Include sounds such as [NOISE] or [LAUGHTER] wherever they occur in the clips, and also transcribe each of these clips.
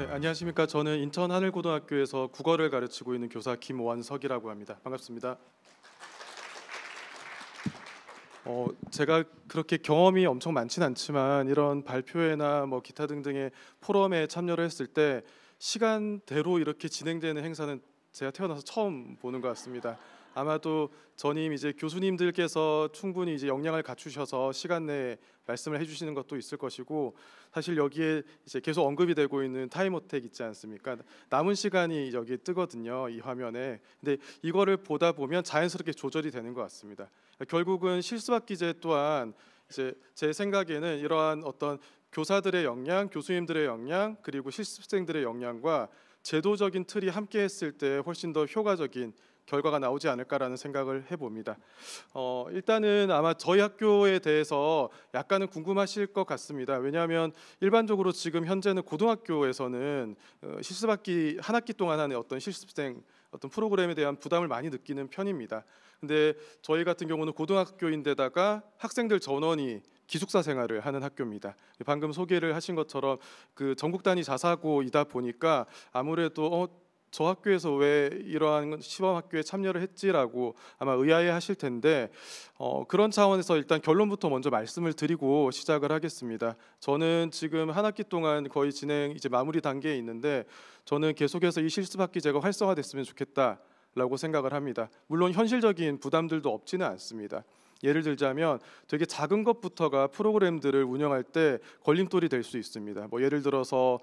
네, 안녕하십니까. 저는 인천 하늘고등학교에서 국어를 가르치고 있는 교사 김원석이라고 합니다. 반갑습니다. 어, 제가 그렇게 경험이 엄청 많진 않지만 이런 발표회나 뭐 기타 등등의 포럼에 참여를 했을 때 시간대로 이렇게 진행되는 행사는 제가 태어나서 처음 보는 것 같습니다. 아마도 전임 이제 교수님들께서 충분히 이제 역량을 갖추셔서 시간 내에 말씀을 해주시는 것도 있을 것이고 사실 여기에 이제 계속 언급이 되고 있는 타임어택 있지 않습니까? 남은 시간이 여기 뜨거든요 이 화면에. 근데 이거를 보다 보면 자연스럽게 조절이 되는 것 같습니다. 결국은 실수학 기제 또한 이제 제 생각에는 이러한 어떤 교사들의 역량, 교수님들의 역량, 그리고 실습생들의 역량과 제도적인 틀이 함께했을 때 훨씬 더 효과적인 결과가 나오지 않을까라는 생각을 해봅니다. 어, 일단은 아마 저희 학교에 대해서 약간은 궁금하실 것 같습니다. 왜냐하면 일반적으로 지금 현재는 고등학교에서는 어, 실습학기 한 학기 동안 하는 어떤 실습생 어떤 프로그램에 대한 부담을 많이 느끼는 편입니다. 근데 저희 같은 경우는 고등학교인데다가 학생들 전원이 기숙사 생활을 하는 학교입니다. 방금 소개를 하신 것처럼 그 전국 단위 자사고이다 보니까 아무래도 어저 학교에서 왜 이러한 시범 학교에 참여를 했지라고 아마 의아해 하실 텐데 어, 그런 차원에서 일단 결론부터 먼저 말씀을 드리고 시작을 하겠습니다. 저는 지금 한 학기 동안 거의 진행 이제 마무리 단계에 있는데 저는 계속해서 이 실습 학기제가 활성화됐으면 좋겠다라고 생각을 합니다. 물론 현실적인 부담들도 없지는 않습니다. 예를 들자면 되게 작은 것부터가 프로그램들을 운영할 때 걸림돌이 될 수 있습니다. 뭐 예를 들어서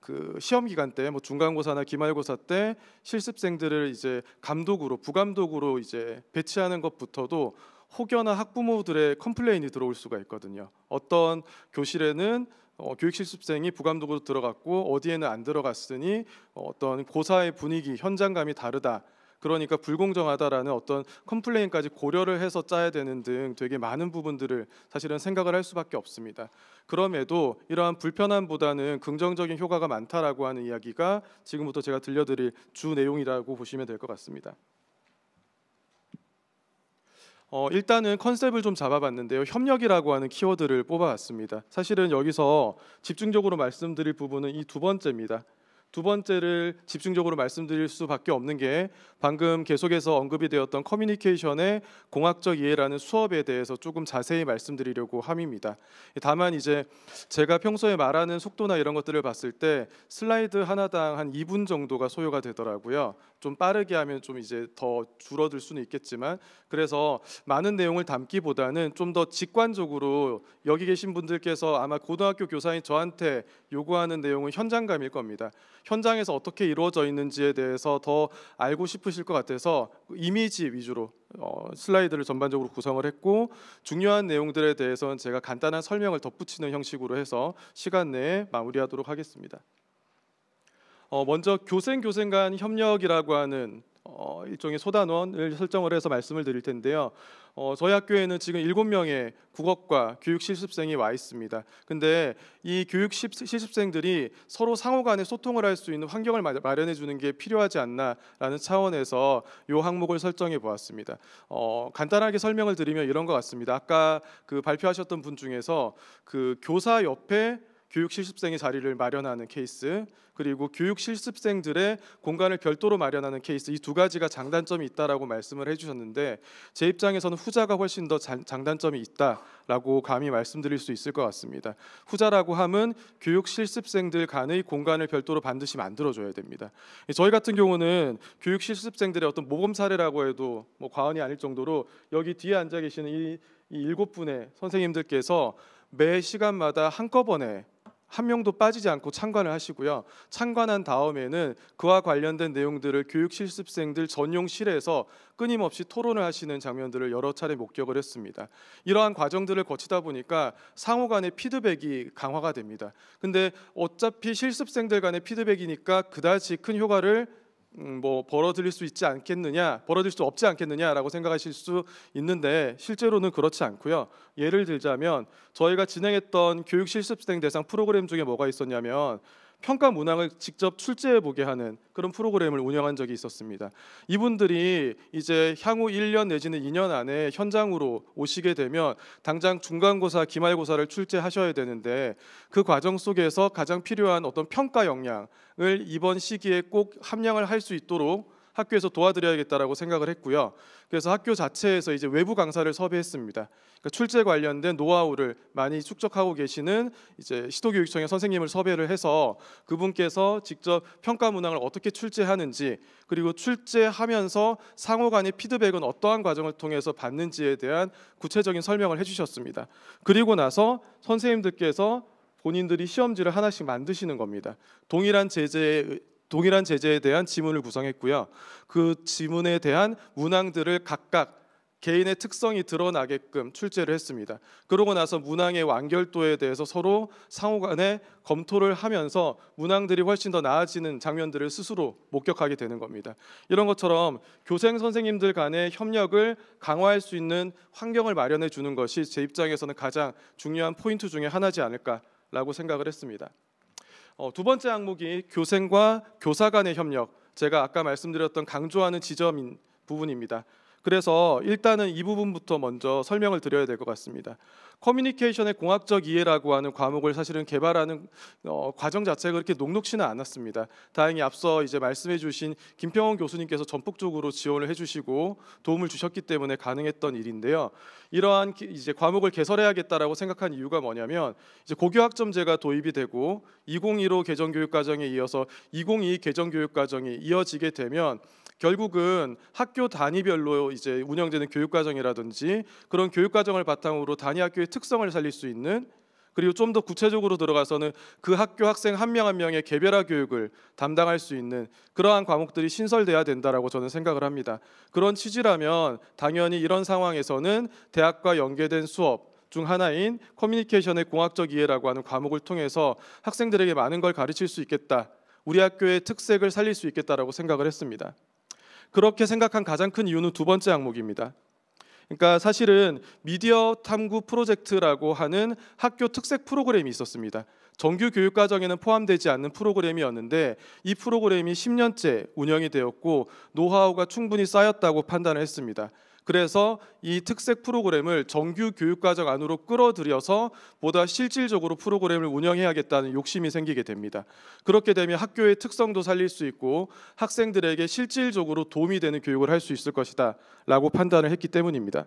그 시험 기간 때 뭐 중간고사나 기말고사 때 실습생들을 이제 감독으로 부감독으로 이제 배치하는 것부터도 혹여나 학부모들의 컴플레인이 들어올 수가 있거든요. 어떤 교실에는 어, 교육 실습생이 부감독으로 들어갔고 어디에는 안 들어갔으니 어, 떤 고사의 분위기 현장감이 다르다. 그러니까 불공정하다라는 어떤 컴플레인까지 고려를 해서 짜야 되는 등 되게 많은 부분들을 사실은 생각을 할 수밖에 없습니다. 그럼에도 이러한 불편함보다는 긍정적인 효과가 많다라고 하는 이야기가 지금부터 제가 들려드릴 주 내용이라고 보시면 될 것 같습니다. 어, 일단은 컨셉을 좀 잡아봤는데요. 협력이라고 하는 키워드를 뽑아왔습니다 사실은 여기서 집중적으로 말씀드릴 부분은 이 두 번째입니다. 두 번째를 집중적으로 말씀드릴 수밖에 없는 게 방금 계속해서 언급이 되었던 커뮤니케이션의 공학적 이해라는 수업에 대해서 조금 자세히 말씀드리려고 함입니다. 다만 이제 제가 평소에 말하는 속도나 이런 것들을 봤을 때 슬라이드 하나당 한 2분 정도가 소요가 되더라고요. 좀 빠르게 하면 좀 이제 더 줄어들 수는 있겠지만 그래서 많은 내용을 담기보다는 좀 더 직관적으로 여기 계신 분들께서 아마 고등학교 교사인 저한테 요구하는 내용은 현장감일 겁니다. 현장에서 어떻게 이루어져 있는지에 대해서 더 알고 싶으실 것 같아서 그 이미지 위주로 어, 슬라이드를 전반적으로 구성을 했고 중요한 내용들에 대해서는 제가 간단한 설명을 덧붙이는 형식으로 해서 시간 내에 마무리하도록 하겠습니다. 어, 먼저 교생 교생 간 협력이라고 하는 어, 일종의 소단원을 설정을 해서 말씀을 드릴 텐데요. 어, 저희 학교에는 지금 7명의 국어과 교육 실습생이 와 있습니다. 근데 이 교육 실습생들이 서로 상호 간에 소통을 할 수 있는 환경을 마련해 주는 게 필요하지 않나라는 차원에서 이 항목을 설정해 보았습니다. 어, 간단하게 설명을 드리면 이런 것 같습니다. 아까 그 발표하셨던 분 중에서 그 교사 옆에 교육 실습생의 자리를 마련하는 케이스 그리고 교육 실습생들의 공간을 별도로 마련하는 케이스 이 두 가지가 장단점이 있다라고 말씀을 해주셨는데 제 입장에서는 후자가 훨씬 더 장단점이 있다라고 감히 말씀드릴 수 있을 것 같습니다. 후자라고 함은 교육 실습생들 간의 공간을 별도로 반드시 만들어줘야 됩니다. 저희 같은 경우는 교육 실습생들의 어떤 모범 사례라고 해도 뭐 과언이 아닐 정도로 여기 뒤에 앉아 계시는 이, 이 일곱 분의 선생님들께서 매 시간마다 한꺼번에 한 명도 빠지지 않고 참관을 하시고요. 참관한 다음에는 그와 관련된 내용들을 교육 실습생들 전용실에서 끊임없이 토론을 하시는 장면들을 여러 차례 목격을 했습니다. 이러한 과정들을 거치다 보니까 상호 간의 피드백이 강화가 됩니다. 근데 어차피 실습생들 간의 피드백이니까 그다지 큰 효과를 음, 뭐 벌어들일 수 있지 않겠느냐, 벌어들 수 없지 않겠느냐라고 생각하실 수 있는데 실제로는 그렇지 않고요. 예를 들자면 저희가 진행했던 교육 실습생 대상 프로그램 중에 뭐가 있었냐면 평가 문항을 직접 출제해 보게 하는 그런 프로그램을 운영한 적이 있었습니다. 이분들이 이제 향후 1년 내지는 2년 안에 현장으로 오시게 되면 당장 중간고사, 기말고사를 출제하셔야 되는데 그 과정 속에서 가장 필요한 어떤 평가 역량을 이번 시기에 꼭 함양을 할 수 있도록 학교에서 도와드려야겠다라고 생각을 했고요. 그래서 학교 자체에서 이제 외부 강사를 섭외했습니다. 그러니까 출제 관련된 노하우를 많이 축적하고 계시는 이제 시도교육청의 선생님을 섭외를 해서 그분께서 직접 평가 문항을 어떻게 출제하는지 그리고 출제하면서 상호 간의 피드백은 어떠한 과정을 통해서 받는지에 대한 구체적인 설명을 해주셨습니다. 그리고 나서 선생님들께서 본인들이 시험지를 하나씩 만드시는 겁니다. 동일한 제재의 동일한 제재에 대한 지문을 구성했고요. 그 지문에 대한 문항들을 각각 개인의 특성이 드러나게끔 출제를 했습니다. 그러고 나서 문항의 완결도에 대해서 서로 상호간에 검토를 하면서 문항들이 훨씬 더 나아지는 장면들을 스스로 목격하게 되는 겁니다. 이런 것처럼 교생 선생님들 간의 협력을 강화할 수 있는 환경을 마련해 주는 것이 제 입장에서는 가장 중요한 포인트 중의 하나지 않을까라고 생각을 했습니다. 어, 두 번째 항목이 교생과 교사 간의 협력. 제가 아까 말씀드렸던 강조하는 지점인 부분입니다. 그래서 일단은 이 부분부터 먼저 설명을 드려야 될 것 같습니다. 커뮤니케이션의 공학적 이해라고 하는 과목을 사실은 개발하는 어, 과정 자체가 그렇게 녹록치는 않았습니다. 다행히 앞서 이제 말씀해주신 김평원 교수님께서 전폭적으로 지원을 해주시고 도움을 주셨기 때문에 가능했던 일인데요. 이러한 기, 이제 과목을 개설해야겠다라고 생각한 이유가 뭐냐면 이제 고교학점제가 도입이 되고 2015 개정교육과정에 이어서 2022 개정교육과정이 이어지게 되면 결국은 학교 단위별로 이제 운영되는 교육과정이라든지 그런 교육과정을 바탕으로 단위 학교의 특성을 살릴 수 있는 그리고 좀 더 구체적으로 들어가서는 그 학교 학생 한 명 한 명의 개별화 교육을 담당할 수 있는 그러한 과목들이 신설돼야 된다라고 저는 생각을 합니다. 그런 취지라면 당연히 이런 상황에서는 대학과 연계된 수업 중 하나인 커뮤니케이션의 공학적 이해라고 하는 과목을 통해서 학생들에게 많은 걸 가르칠 수 있겠다. 우리 학교의 특색을 살릴 수 있겠다라고 생각을 했습니다. 그렇게 생각한 가장 큰 이유는 두 번째 항목입니다. 그러니까 사실은 미디어 탐구 프로젝트라고 하는 학교 특색 프로그램이 있었습니다. 정규 교육 과정에는 포함되지 않는 프로그램이었는데 이 프로그램이 10년째 운영이 되었고 노하우가 충분히 쌓였다고 판단을 했습니다. 그래서 이 특색 프로그램을 정규 교육과정 안으로 끌어들여서 보다 실질적으로 프로그램을 운영해야겠다는 욕심이 생기게 됩니다. 그렇게 되면 학교의 특성도 살릴 수 있고 학생들에게 실질적으로 도움이 되는 교육을 할 수 있을 것이다 라고 판단을 했기 때문입니다.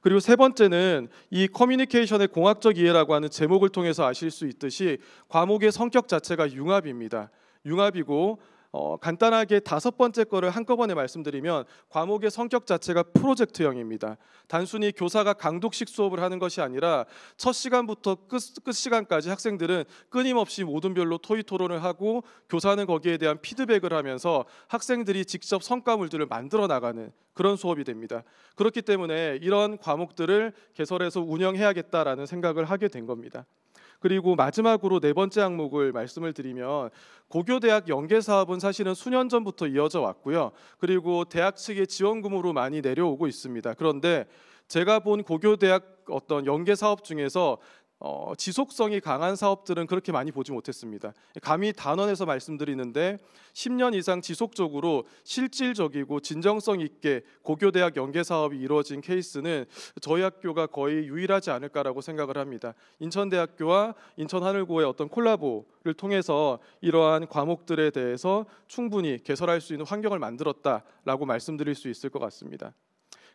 그리고 세 번째는 이 커뮤니케이션의 공학적 이해라고 하는 제목을 통해서 아실 수 있듯이 과목의 성격 자체가 융합입니다. 융합이고 어, 간단하게 다섯 번째 거를 한꺼번에 말씀드리면 과목의 성격 자체가 프로젝트형입니다. 단순히 교사가 강독식 수업을 하는 것이 아니라 첫 시간부터 끝, 끝 시간까지 학생들은 끊임없이 모든별로 토의 토론을 하고 교사는 거기에 대한 피드백을 하면서 학생들이 직접 성과물들을 만들어 나가는 그런 수업이 됩니다. 그렇기 때문에 이런 과목들을 개설해서 운영해야겠다라는 생각을 하게 된 겁니다. 그리고 마지막으로 네 번째 항목을 말씀을 드리면 고교대학 연계 사업은 사실은 수년 전부터 이어져 왔고요. 그리고 대학 측의 지원금으로 많이 내려오고 있습니다. 그런데 제가 본 고교대학 어떤 연계 사업 중에서 어, 지속성이 강한 사업들은 그렇게 많이 보지 못했습니다. 감히 단원에서 말씀드리는데 10년 이상 지속적으로 실질적이고 진정성 있게 고교대학 연계 사업이 이루어진 케이스는 저희 학교가 거의 유일하지 않을까라고 생각을 합니다. 인천대학교와 인천하늘고의 어떤 콜라보를 통해서 이러한 과목들에 대해서 충분히 개설할 수 있는 환경을 만들었다라고 말씀드릴 수 있을 것 같습니다.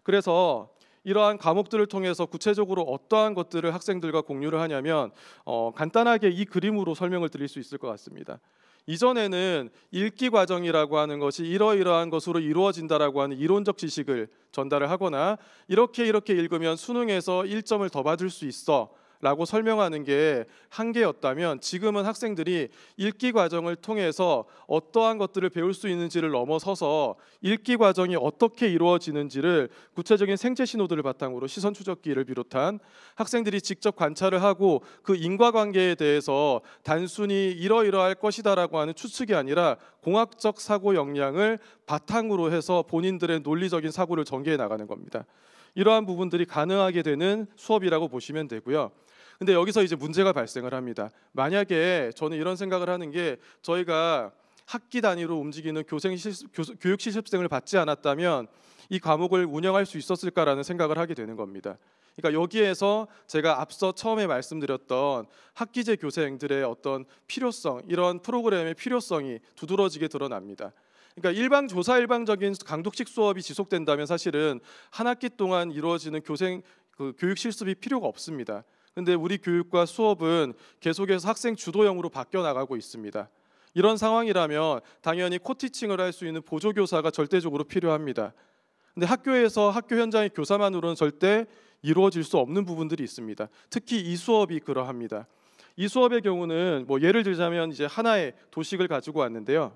그래서 이러한 과목들을 통해서 구체적으로 어떠한 것들을 학생들과 공유를 하냐면 어, 간단하게 이 그림으로 설명을 드릴 수 있을 것 같습니다. 이전에는 읽기 과정이라고 하는 것이 이러이러한 것으로 이루어진다라고 하는 이론적 지식을 전달을 하거나 이렇게 이렇게 읽으면 수능에서 1점을 더 받을 수 있어 라고 설명하는 게 한계였다면 지금은 학생들이 읽기 과정을 통해서 어떠한 것들을 배울 수 있는지를 넘어서서 읽기 과정이 어떻게 이루어지는지를 구체적인 생체 신호들을 바탕으로 시선 추적기를 비롯한 학생들이 직접 관찰을 하고 그 인과관계에 대해서 단순히 이러이러할 것이다라고 하는 추측이 아니라 공학적 사고 역량을 바탕으로 해서 본인들의 논리적인 사고를 전개해 나가는 겁니다. 이러한 부분들이 가능하게 되는 수업이라고 보시면 되고요. 근데 여기서 이제 문제가 발생을 합니다. 만약에 저는 이런 생각을 하는 게 저희가 학기 단위로 움직이는 교생 실습, 교육 실습생을 받지 않았다면 이 과목을 운영할 수 있었을까라는 생각을 하게 되는 겁니다. 그러니까 여기에서 제가 앞서 처음에 말씀드렸던 학기제 교생들의 어떤 필요성, 이런 프로그램의 필요성이 두드러지게 드러납니다. 그러니까 일방 조사 일방적인 강독식 수업이 지속된다면 사실은 한 학기 동안 이루어지는 교생 그 교육 실습이 필요가 없습니다. 근데 우리 교육과 수업은 계속해서 학생 주도형으로 바뀌어 나가고 있습니다. 이런 상황이라면 당연히 코티칭을 할 수 있는 보조 교사가 절대적으로 필요합니다. 근데 학교에서 학교 현장의 교사만으로는 절대 이루어질 수 없는 부분들이 있습니다. 특히 이 수업이 그러합니다. 이 수업의 경우는 뭐 예를 들자면 이제 하나의 도식을 가지고 왔는데요.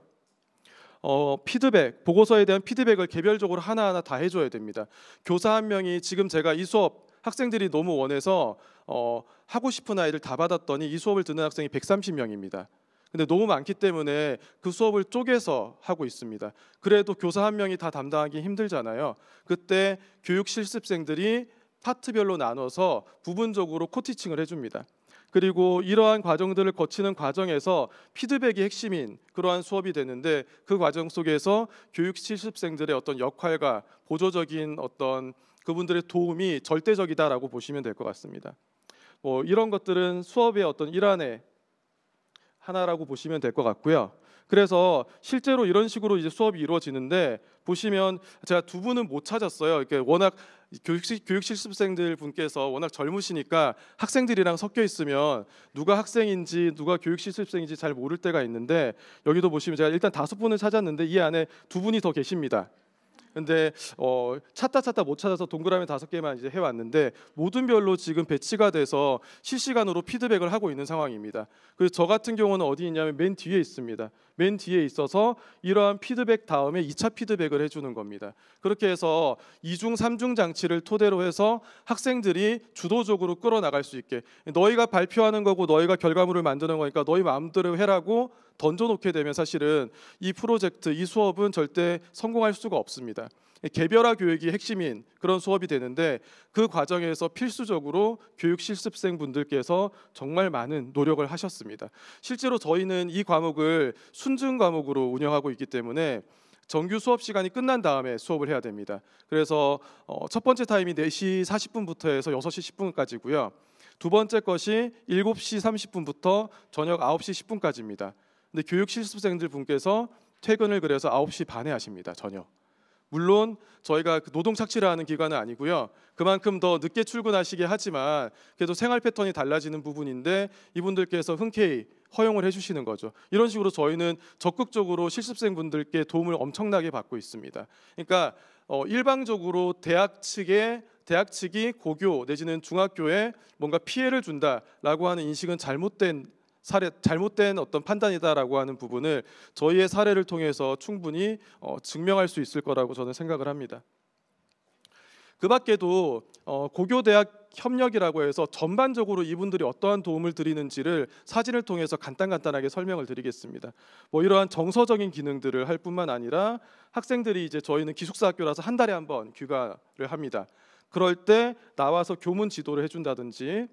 어, 피드백 보고서에 대한 피드백을 개별적으로 하나하나 다 해줘야 됩니다. 교사 한 명이 지금 제가 이 수업 학생들이 너무 원해서 어, 하고 싶은 아이를 다 받았더니 이 수업을 듣는 학생이 130명입니다. 근데 너무 많기 때문에 그 수업을 쪼개서 하고 있습니다. 그래도 교사 한 명이 다 담당하기 힘들잖아요. 그때 교육 실습생들이 파트별로 나눠서 부분적으로 코티칭을 해줍니다. 그리고 이러한 과정들을 거치는 과정에서 피드백이 핵심인 그러한 수업이 되는데 그 과정 속에서 교육 실습생들의 어떤 역할과 보조적인 어떤 그분들의 도움이 절대적이다라고 보시면 될 것 같습니다. 뭐 이런 것들은 수업의 어떤 일환의 하나라고 보시면 될 것 같고요. 그래서 실제로 이런 식으로 이제 수업이 이루어지는데 보시면 제가 두 분은 못 찾았어요. 이렇게 워낙 교육실, 교육 실습생들 분께서 워낙 젊으시니까 학생들이랑 섞여 있으면 누가 학생인지 누가 교육 실습생인지 잘 모를 때가 있는데 여기도 보시면 제가 일단 다섯 분을 찾았는데 이 안에 두 분이 더 계십니다. 근데 어, 찾다 찾다 못 찾아서 동그라미 다섯 개만 이제 해왔는데 모든 별로 지금 배치가 돼서 실시간으로 피드백을 하고 있는 상황입니다. 그래서 저 같은 경우는 어디 있냐면 맨 뒤에 있습니다. 맨 뒤에 있어서 이러한 피드백 다음에 2차 피드백을 해주는 겁니다. 그렇게 해서 2중, 3중 장치를 토대로 해서 학생들이 주도적으로 끌어나갈 수 있게 너희가 발표하는 거고 너희가 결과물을 만드는 거니까 너희 마음대로 해라고 던져놓게 되면 사실은 이 프로젝트, 이 수업은 절대 성공할 수가 없습니다. 개별화 교육이 핵심인 그런 수업이 되는데 그 과정에서 필수적으로 교육 실습생 분들께서 정말 많은 노력을 하셨습니다. 실제로 저희는 이 과목을 순증 과목으로 운영하고 있기 때문에 정규 수업 시간이 끝난 다음에 수업을 해야 됩니다. 그래서 어, 첫 번째 타임이 4시 40분부터 해서 6시 10분까지고요. 두 번째 것이 7시 30분부터 저녁 9시 10분까지입니다. 근데 교육 실습생들 분께서 퇴근을 그래서 9시 반에 하십니다. 저녁. 물론 저희가 그 노동 착취를하는 기관은 아니고요. 그만큼 더 늦게 출근하시게 하지만 그래도 생활 패턴이 달라지는 부분인데 이분들께서 흔쾌히 허용을 해주시는 거죠. 이런 식으로 저희는 적극적으로 실습생분들께 도움을 엄청나게 받고 있습니다. 그러니까 어, 일방적으로 대학 측에 대학 측이 고교 내지는 중학교에 뭔가 피해를 준다라고 하는 인식은 잘못된 사례 잘못된 어떤 판단이다라고 하는 부분을 저희의 사례를 통해서 충분히 어, 증명할 수 있을 거라고 저는 생각을 합니다. 그 밖에도 어, 고교대학 협력이라고 해서 전반적으로 이분들이 어떠한 도움을 드리는지를 사진을 통해서 간단간단하게 설명을 드리겠습니다. 뭐 이러한 정서적인 기능들을 할 뿐만 아니라 학생들이 이제 저희는 기숙사 학교라서 한 달에 한 번 귀가를 합니다. 그럴 때 나와서 교문 지도를 해준다든지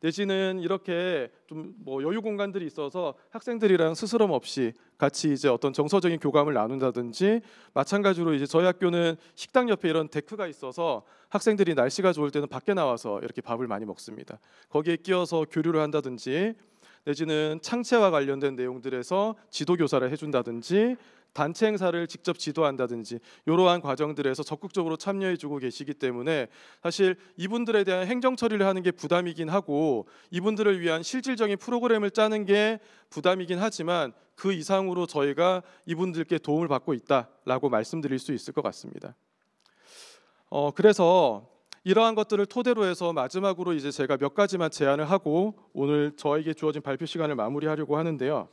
내지는 이렇게 좀 뭐 여유 공간들이 있어서 학생들이랑 스스럼 없이 같이 이제 어떤 정서적인 교감을 나눈다든지 마찬가지로 이제 저희 학교는 식당 옆에 이런 데크가 있어서 학생들이 날씨가 좋을 때는 밖에 나와서 이렇게 밥을 많이 먹습니다. 거기에 끼어서 교류를 한다든지 내지는 창체와 관련된 내용들에서 지도 교사를 해준다든지 단체 행사를 직접 지도한다든지 이러한 과정들에서 적극적으로 참여해주고 계시기 때문에 사실 이분들에 대한 행정 처리를 하는 게 부담이긴 하고 이분들을 위한 실질적인 프로그램을 짜는 게 부담이긴 하지만 그 이상으로 저희가 이분들께 도움을 받고 있다라고 말씀드릴 수 있을 것 같습니다. 어, 그래서 이러한 것들을 토대로 해서 마지막으로 이제 제가 몇 가지만 제안을 하고 오늘 저에게 주어진 발표 시간을 마무리하려고 하는데요.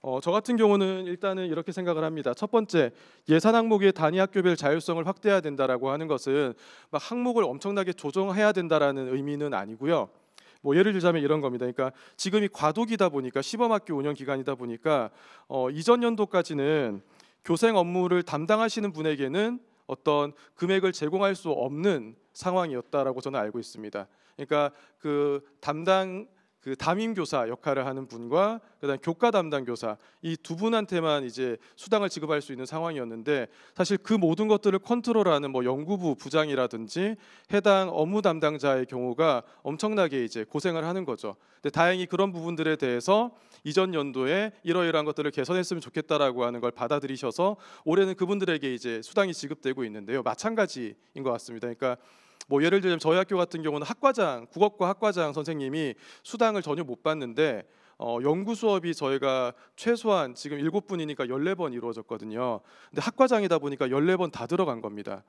어, 저 같은 경우는 일단은 이렇게 생각을 합니다. 첫 번째 예산 항목의 단위 학교별 자율성을 확대해야 된다라고 하는 것은 막 항목을 엄청나게 조정해야 된다라는 의미는 아니고요. 뭐 예를 들자면 이런 겁니다. 그러니까 지금이 과도기다 보니까 시범학교 운영 기간이다 보니까 어, 이전 연도까지는 교생 업무를 담당하시는 분에게는 어떤 금액을 제공할 수 없는 상황이었다라고 저는 알고 있습니다. 그러니까 그 담당 그 담임 교사 역할을 하는 분과 그다음 교과 담당 교사 이 두 분한테만 이제 수당을 지급할 수 있는 상황이었는데 사실 그 모든 것들을 컨트롤하는 뭐 연구부 부장이라든지 해당 업무 담당자의 경우가 엄청나게 이제 고생을 하는 거죠. 근데 다행히 그런 부분들에 대해서 이전 연도에 이러이러한 것들을 개선했으면 좋겠다라고 하는 걸 받아들이셔서 올해는 그분들에게 이제 수당이 지급되고 있는데요. 마찬가지인 것 같습니다. 그러니까 뭐 예를 들면 저희 학교 같은 경우는 학과장 국어과 학과장 선생님이 수당을 전혀 못 받는데 어, 연구 수업이 저희가 최소한 지금 7 분이니까 1 4번 이루어졌거든요. 근데 학과장이다 보니까 1 4번다 들어간 겁니다.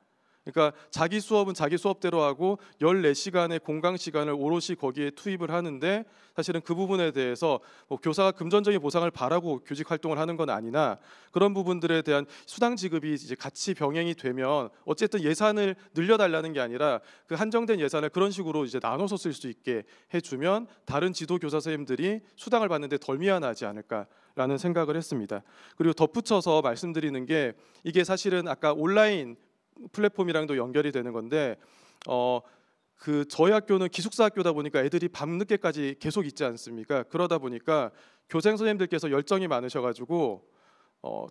그러니까 자기 수업은 자기 수업대로 하고 14시간의 공강 시간을 오롯이 거기에 투입을 하는데 사실은 그 부분에 대해서 뭐 교사가 금전적인 보상을 바라고 교직 활동을 하는 건 아니나 그런 부분들에 대한 수당 지급이 이제 같이 병행이 되면 어쨌든 예산을 늘려달라는 게 아니라 그 한정된 예산을 그런 식으로 이제 나눠서 쓸 수 있게 해주면 다른 지도 교사 선생님들이 수당을 받는데 덜 미안하지 않을까 라는 생각을 했습니다. 그리고 덧붙여서 말씀드리는 게 이게 사실은 아까 온라인 플랫폼이랑도 연결이 되는 건데 어, 그 저희 학교는 기숙사 학교다 보니까 애들이 밤늦게까지 계속 있지 않습니까? 그러다 보니까 교생 선생님들께서 열정이 많으셔가지고 어,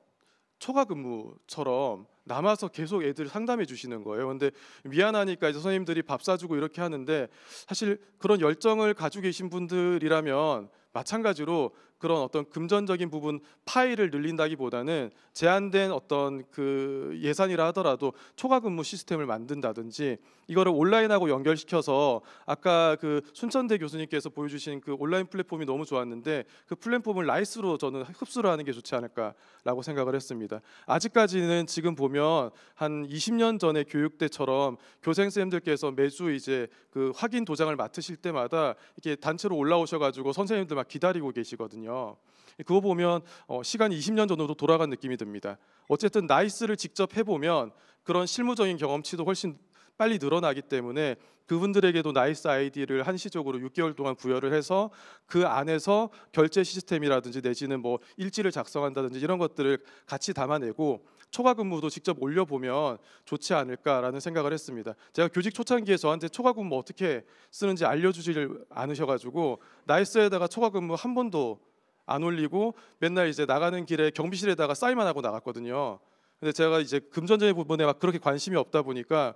초과 근무처럼 남아서 계속 애들 상담해 주시는 거예요. 근데 미안하니까 이제 선생님들이 밥 사주고 이렇게 하는데 사실 그런 열정을 가지고 계신 분들이라면 마찬가지로 그런 어떤 금전적인 부분 파일을 늘린다기보다는 제한된 어떤 그 예산이라 하더라도 초과 근무 시스템을 만든다든지 이거를 온라인하고 연결시켜서 아까 그 순천대 교수님께서 보여주신 그 온라인 플랫폼이 너무 좋았는데 그 플랫폼을 라이스로 저는 흡수를 하는 게 좋지 않을까라고 생각을 했습니다. 아직까지는 지금 보면 한 20년 전에 교육 때처럼 교생 선생님들께서 매주 이제 그 확인 도장을 맡으실 때마다 이렇게 단체로 올라오셔가지고 선생님들 막 기다리고 계시거든요. 있거든요. 그거 보면 어, 시간이 20년 전으로 돌아간 느낌이 듭니다. 어쨌든 나이스를 직접 해보면 그런 실무적인 경험치도 훨씬 빨리 늘어나기 때문에 그분들에게도 나이스 아이디를 한시적으로 6개월 동안 부여를 해서 그 안에서 결제 시스템이라든지 내지는 뭐 일지를 작성한다든지 이런 것들을 같이 담아내고 초과 근무도 직접 올려보면 좋지 않을까라는 생각을 했습니다. 제가 교직 초창기에 저한테 초과 근무 어떻게 쓰는지 알려주지를 않으셔가지고 나이스에다가 초과 근무 한 번도 안 올리고 맨날 이제 나가는 길에 경비실에다가 싸이만 하고 나갔거든요. 근데 제가 이제 금전적인 부분에 막 그렇게 관심이 없다 보니까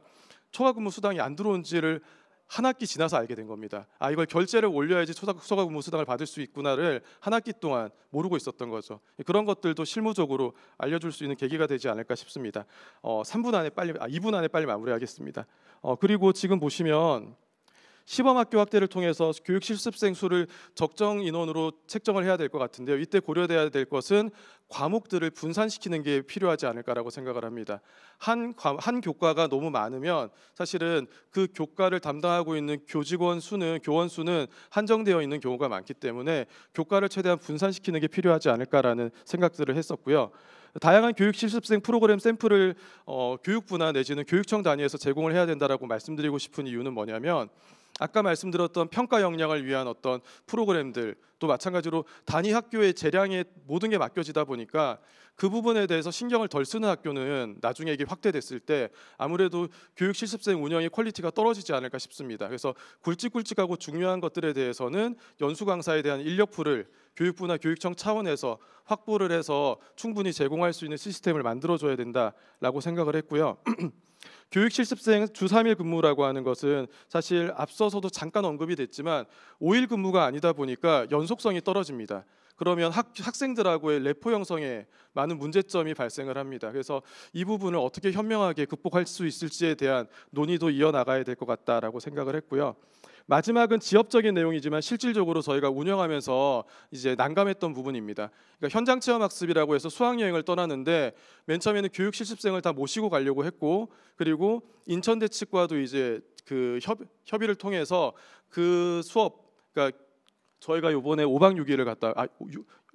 초과근무 수당이 안 들어온지를 한 학기 지나서 알게 된 겁니다. 아 이걸 결제를 올려야지 초과근무 수당을 받을 수 있구나를 한 학기 동안 모르고 있었던 거죠. 그런 것들도 실무적으로 알려줄 수 있는 계기가 되지 않을까 싶습니다. 어, 3분 안에 빨리 아 2분 안에 빨리 마무리하겠습니다. 어, 그리고 지금 보시면 시범학교 확대를 통해서 교육 실습생 수를 적정 인원으로 책정을 해야 될 것 같은데요. 이때 고려돼야 될 것은 과목들을 분산시키는 게 필요하지 않을까라고 생각을 합니다. 한, 한 교과가 너무 많으면 사실은 그 교과를 담당하고 있는 교직원 수는 교원 수는 한정되어 있는 경우가 많기 때문에 교과를 최대한 분산시키는 게 필요하지 않을까라는 생각들을 했었고요. 다양한 교육 실습생 프로그램 샘플을 어, 교육부나 내지는 교육청 단위에서 제공을 해야 된다라고 말씀드리고 싶은 이유는 뭐냐면 아까 말씀드렸던 평가 역량을 위한 어떤 프로그램들 또 마찬가지로 단위 학교의 재량에 모든 게 맡겨지다 보니까 그 부분에 대해서 신경을 덜 쓰는 학교는 나중에 이게 확대됐을 때 아무래도 교육 실습생 운영의 퀄리티가 떨어지지 않을까 싶습니다. 그래서 굵직굵직하고 중요한 것들에 대해서는 연수 강사에 대한 인력풀을 교육부나 교육청 차원에서 확보를 해서 충분히 제공할 수 있는 시스템을 만들어줘야 된다라고 생각을 했고요. [CLEARS THROAT] 교육 실습생 주 3일 근무라고 하는 것은 사실 앞서서도 잠깐 언급이 됐지만 5일 근무가 아니다 보니까 연속성이 떨어집니다. 그러면 학, 학생들하고의 레포 형성에 많은 문제점이 발생을 합니다. 그래서 이 부분을 어떻게 현명하게 극복할 수 있을지에 대한 논의도 이어나가야 될 것 같다라고 생각을 했고요. 마지막은 지엽적인 내용이지만 실질적으로 저희가 운영하면서 이제 난감했던 부분입니다. 그러니까 현장 체험 학습이라고 해서 수학 여행을 떠나는데 맨 처음에는 교육 실습생을 다 모시고 가려고 했고 그리고 인천대 치과도 이제 그 협, 협의를 통해서 그 수업 그러니까 저희가 요번에 5박 6일을 갔다 아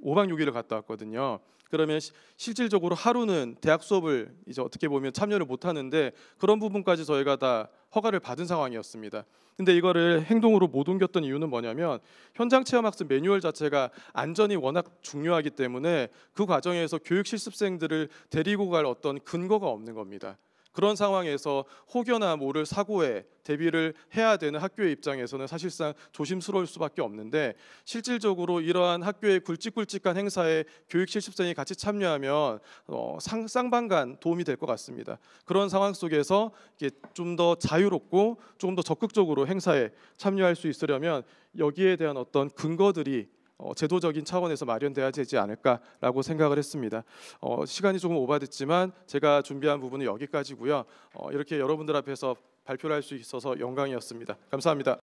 5박 6일을 갔다 왔거든요. 그러면 시, 실질적으로 하루는 대학 수업을 이제 어떻게 보면 참여를 못 하는데 그런 부분까지 저희가 다 허가를 받은 상황이었습니다. 근데 이거를 행동으로 못 옮겼던 이유는 뭐냐면 현장 체험 학습 매뉴얼 자체가 안전이 워낙 중요하기 때문에 그 과정에서 교육 실습생들을 데리고 갈 어떤 근거가 없는 겁니다. 그런 상황에서 혹여나 모를 사고에 대비를 해야 되는 학교의 입장에서는 사실상 조심스러울 수밖에 없는데 실질적으로 이러한 학교의 굵직굵직한 행사에 교육 실습생이 같이 참여하면 어, 상, 쌍방간 도움이 될 것 같습니다. 그런 상황 속에서 좀 더 자유롭고 조금 더 적극적으로 행사에 참여할 수 있으려면 여기에 대한 어떤 근거들이 어, 제도적인 차원에서 마련돼야 되지 않을까라고 생각을 했습니다. 어, 시간이 조금 오바됐지만 제가 준비한 부분은 여기까지고요. 어, 이렇게 여러분들 앞에서 발표를 할 수 있어서 영광이었습니다. 감사합니다.